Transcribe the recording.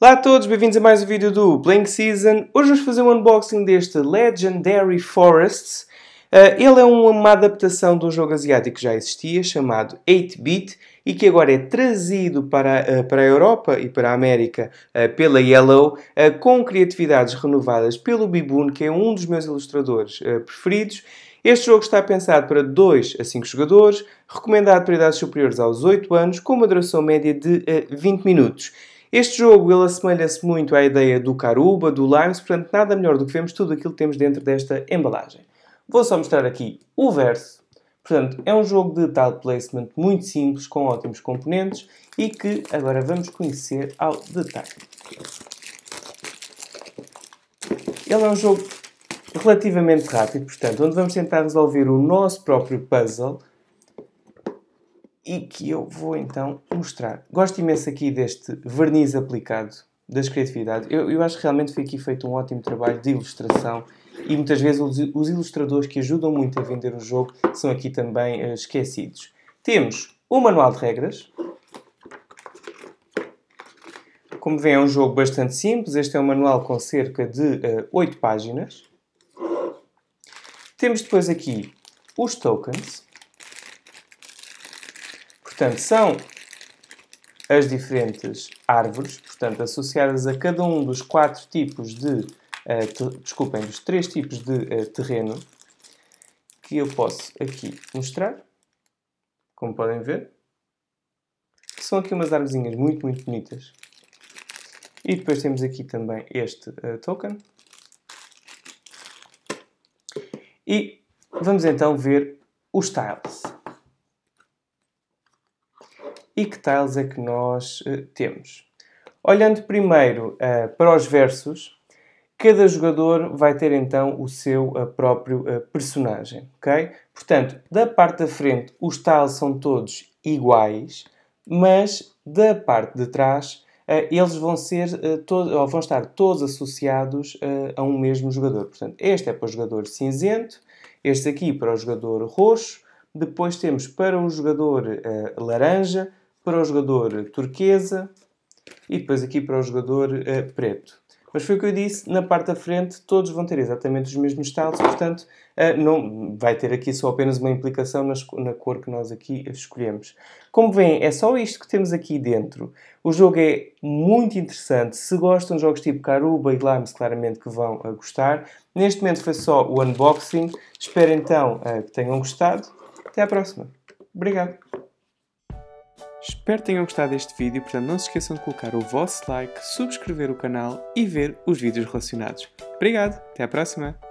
Olá a todos, bem-vindos a mais um vídeo do Blank Season. Hoje vamos fazer um unboxing deste Legendary Forests. Uh, ele é uma adaptação de um jogo asiático que já existia, chamado 8-Bit, e que agora é trazido para, uh, para a Europa e para a América uh, pela Yellow, uh, com criatividades renovadas pelo Biboon, que é um dos meus ilustradores uh, preferidos. Este jogo está pensado para 2 a 5 jogadores, recomendado para idades superiores aos 8 anos, com uma duração média de 20 uh, minutos. Este jogo ele assemelha-se muito à ideia do Caruba, do Limes, portanto nada melhor do que vemos tudo aquilo que temos dentro desta embalagem. Vou só mostrar aqui o verso. Portanto, é um jogo de tile placement muito simples, com ótimos componentes e que agora vamos conhecer ao detalhe. Ele é um jogo relativamente rápido, portanto, onde vamos tentar resolver o nosso próprio puzzle e que eu vou então mostrar. Gosto imenso aqui deste verniz aplicado das criatividades. Eu, eu acho que realmente foi aqui feito um ótimo trabalho de ilustração e muitas vezes os, os ilustradores que ajudam muito a vender o jogo são aqui também uh, esquecidos. Temos o manual de regras. Como vêem, é um jogo bastante simples. Este é um manual com cerca de uh, eh, 8 páginas. Temos depois aqui os tokens. Portanto, são as diferentes árvores, portanto, associadas a cada um dos quatro tipos de, uh, desculpem, dos três tipos de uh, terreno que eu posso aqui mostrar, como podem ver. São aqui umas árvorezinhas muito, muito bonitas. E depois temos aqui também este uh, token. E vamos então ver os tiles e que tiles é que nós uh, temos. Olhando primeiro uh, para os versos, cada jogador vai ter então o seu eh, próprio personagem, ok? Portanto, da parte da frente os tiles são todos iguais, mas da parte de trás eles vão, ser, todos vão estar todos associados a um mesmo jogador. Portanto, este é para o jogador cinzento, este aqui para o jogador roxo, depois temos para o jogador laranja, para o jogador turquesa e depois aqui para o jogador uh, preto. Mas foi o que eu disse, na parte da frente todos vão ter exatamente os mesmos estados portanto uh, não vai ter aqui só apenas uma implicação nas, na cor que nós aqui escolhemos. Como veem, é só isto que temos aqui dentro. O jogo é muito interessante, se gostam de jogos tipo Caruba e Limes, claramente que vão uh, gostar. Neste momento foi só o unboxing, espero então que tenham gostado. Até à próxima. Obrigado. Espero tenham gostado deste vídeo, portanto não se esqueçam de colocar o vosso like, subscrever o canal e ver os vídeos relacionados. Obrigado, até à próxima!